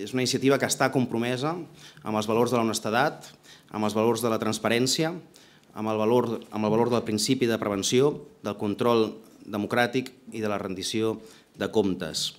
És una iniciativa que està compromesa amb els valors de la honestedat, amb els valors de la transparència, amb el valor, amb el valor del principi de prevenció, del control democràtic i de la rendició de comptes.